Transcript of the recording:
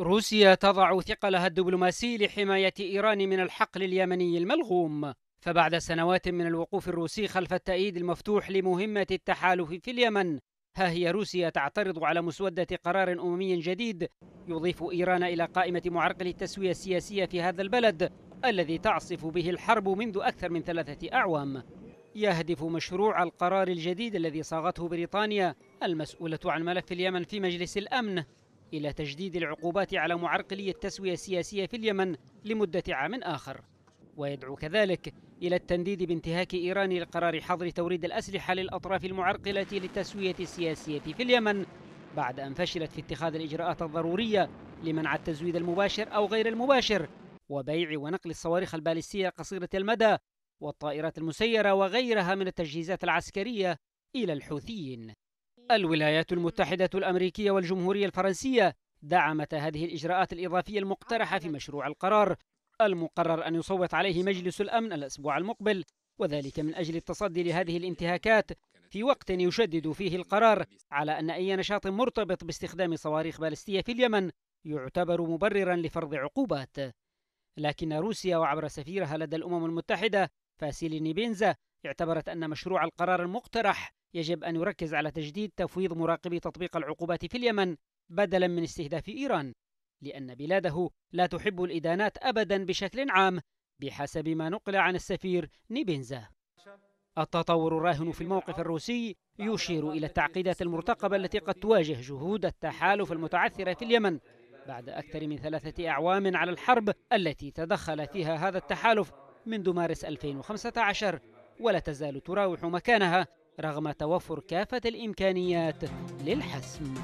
روسيا تضع ثقلها الدبلوماسي لحماية إيران من الحقل اليمني الملغوم فبعد سنوات من الوقوف الروسي خلف التأييد المفتوح لمهمة التحالف في اليمن ها هي روسيا تعترض على مسودة قرار أممي جديد يضيف إيران إلى قائمة معرقل التسوية السياسية في هذا البلد الذي تعصف به الحرب منذ أكثر من ثلاثة أعوام يهدف مشروع القرار الجديد الذي صاغته بريطانيا المسؤولة عن ملف اليمن في مجلس الأمن إلى تجديد العقوبات على معرقلي التسوية السياسية في اليمن لمدة عام آخر ويدعو كذلك إلى التنديد بانتهاك إيران لقرار حظر توريد الأسلحة للأطراف المعرقلة للتسوية السياسية في اليمن بعد أن فشلت في اتخاذ الإجراءات الضرورية لمنع التزويد المباشر أو غير المباشر وبيع ونقل الصواريخ البالستية قصيرة المدى والطائرات المسيرة وغيرها من التجهيزات العسكرية إلى الحوثيين الولايات المتحدة الأمريكية والجمهورية الفرنسية دعمت هذه الإجراءات الإضافية المقترحة في مشروع القرار المقرر أن يصوت عليه مجلس الأمن الأسبوع المقبل وذلك من أجل التصدي لهذه الانتهاكات في وقت يشدد فيه القرار على أن أي نشاط مرتبط باستخدام صواريخ بالستية في اليمن يعتبر مبررا لفرض عقوبات لكن روسيا وعبر سفيرها لدى الأمم المتحدة فاسيلي نيبينزا اعتبرت أن مشروع القرار المقترح يجب أن يركز على تجديد تفويض مراقبي تطبيق العقوبات في اليمن بدلا من استهداف إيران لأن بلاده لا تحب الإدانات أبدا بشكل عام بحسب ما نقل عن السفير نيبينزا التطور الراهن في الموقف الروسي يشير إلى التعقيدات المرتقبة التي قد تواجه جهود التحالف المتعثرة في اليمن بعد أكثر من ثلاثة أعوام على الحرب التي تدخل فيها هذا التحالف منذ مارس 2015 ولا تزال تراوح مكانها رغم توفر كافة الإمكانيات للحسم